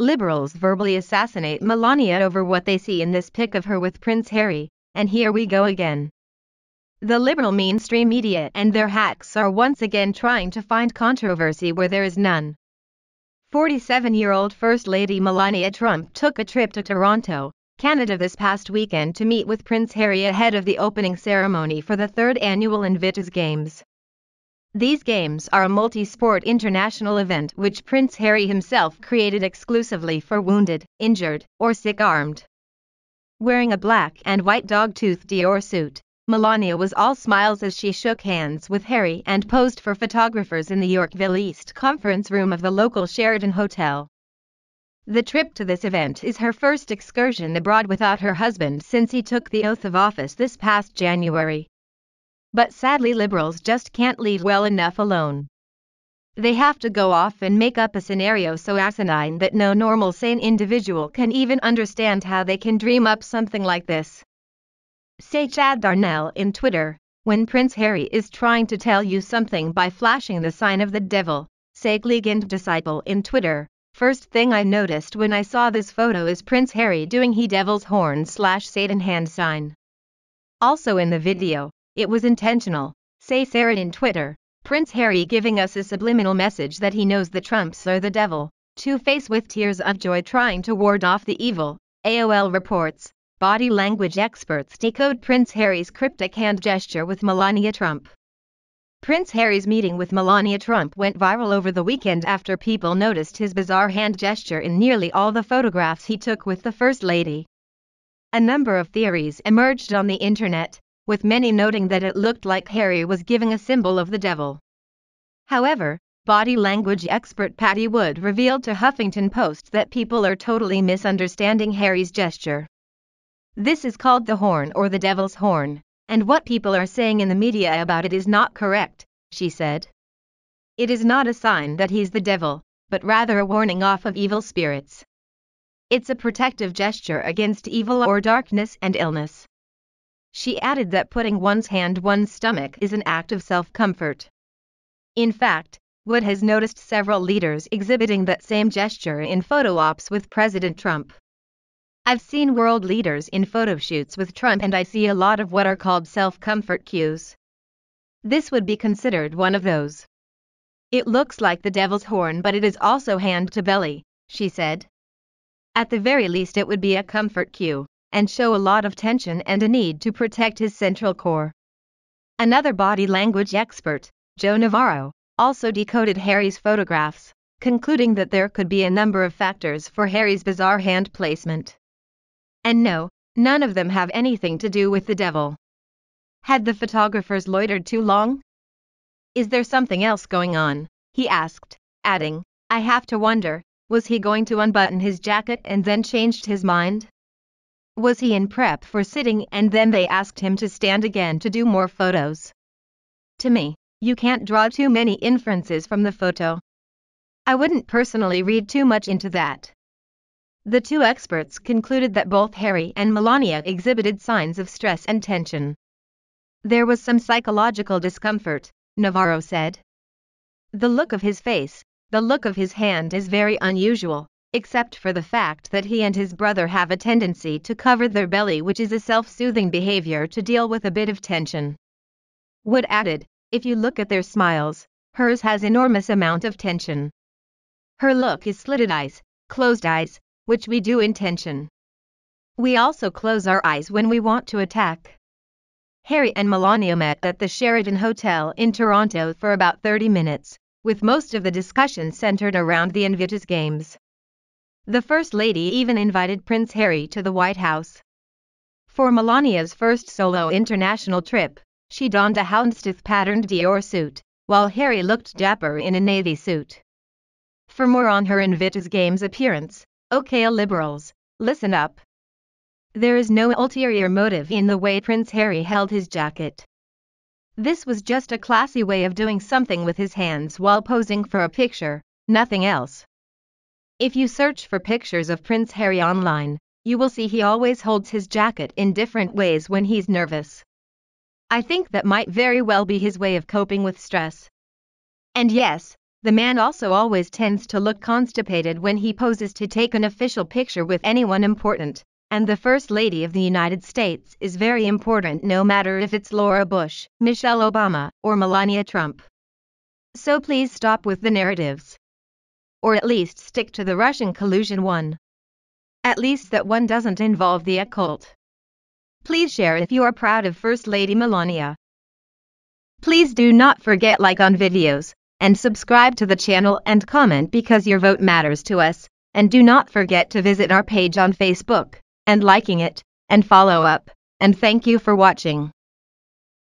liberals verbally assassinate Melania over what they see in this pic of her with Prince Harry, and here we go again. The liberal mainstream media and their hacks are once again trying to find controversy where there is none. 47-year-old First Lady Melania Trump took a trip to Toronto, Canada this past weekend to meet with Prince Harry ahead of the opening ceremony for the third annual Invictus Games. These games are a multi-sport international event which Prince Harry himself created exclusively for wounded, injured, or sick armed. Wearing a black and white dog-tooth Dior suit, Melania was all smiles as she shook hands with Harry and posed for photographers in the Yorkville East conference room of the local Sheraton Hotel. The trip to this event is her first excursion abroad without her husband since he took the oath of office this past January. But sadly liberals just can't leave well enough alone. They have to go off and make up a scenario so asinine that no normal sane individual can even understand how they can dream up something like this. Say Chad Darnell in Twitter, when Prince Harry is trying to tell you something by flashing the sign of the devil, say Gligand Disciple in Twitter, first thing I noticed when I saw this photo is Prince Harry doing he devil's horn slash Satan hand sign. Also in the video, it was intentional, say Sarah in Twitter. Prince Harry giving us a subliminal message that he knows the Trumps are the devil. Two face with tears of joy trying to ward off the evil. AOL reports. Body language experts decode Prince Harry's cryptic hand gesture with Melania Trump. Prince Harry's meeting with Melania Trump went viral over the weekend after people noticed his bizarre hand gesture in nearly all the photographs he took with the First Lady. A number of theories emerged on the internet, with many noting that it looked like Harry was giving a symbol of the devil. However, body language expert Patty Wood revealed to Huffington Post that people are totally misunderstanding Harry's gesture. This is called the horn or the devil's horn, and what people are saying in the media about it is not correct, she said. It is not a sign that he's the devil, but rather a warning off of evil spirits. It's a protective gesture against evil or darkness and illness. She added that putting one's hand one's stomach is an act of self-comfort. In fact, Wood has noticed several leaders exhibiting that same gesture in photo ops with President Trump. I've seen world leaders in photo shoots with Trump and I see a lot of what are called self-comfort cues. This would be considered one of those. It looks like the devil's horn but it is also hand to belly, she said. At the very least it would be a comfort cue and show a lot of tension and a need to protect his central core. Another body language expert, Joe Navarro, also decoded Harry's photographs, concluding that there could be a number of factors for Harry's bizarre hand placement. And no, none of them have anything to do with the devil. Had the photographers loitered too long? Is there something else going on? he asked, adding, I have to wonder, was he going to unbutton his jacket and then changed his mind? Was he in prep for sitting and then they asked him to stand again to do more photos? To me, you can't draw too many inferences from the photo. I wouldn't personally read too much into that. The two experts concluded that both Harry and Melania exhibited signs of stress and tension. There was some psychological discomfort, Navarro said. The look of his face, the look of his hand is very unusual, except for the fact that he and his brother have a tendency to cover their belly, which is a self soothing behavior to deal with a bit of tension. Wood added, If you look at their smiles, hers has enormous amount of tension. Her look is slitted eyes, closed eyes, which we do in tension. We also close our eyes when we want to attack. Harry and Melania met at the Sheraton Hotel in Toronto for about 30 minutes, with most of the discussion centered around the Invictus Games. The First Lady even invited Prince Harry to the White House. For Melania's first solo international trip, she donned a Houndstooth-patterned Dior suit, while Harry looked dapper in a navy suit. For more on her Invictus Games appearance, okay liberals, listen up. There is no ulterior motive in the way Prince Harry held his jacket. This was just a classy way of doing something with his hands while posing for a picture, nothing else. If you search for pictures of Prince Harry online, you will see he always holds his jacket in different ways when he's nervous. I think that might very well be his way of coping with stress. And yes, the man also always tends to look constipated when he poses to take an official picture with anyone important, and the First Lady of the United States is very important no matter if it's Laura Bush, Michelle Obama, or Melania Trump. So please stop with the narratives or at least stick to the Russian collusion one. At least that one doesn't involve the occult. Please share if you are proud of First Lady Melania. Please do not forget like on videos, and subscribe to the channel and comment because your vote matters to us, and do not forget to visit our page on Facebook, and liking it, and follow up, and thank you for watching.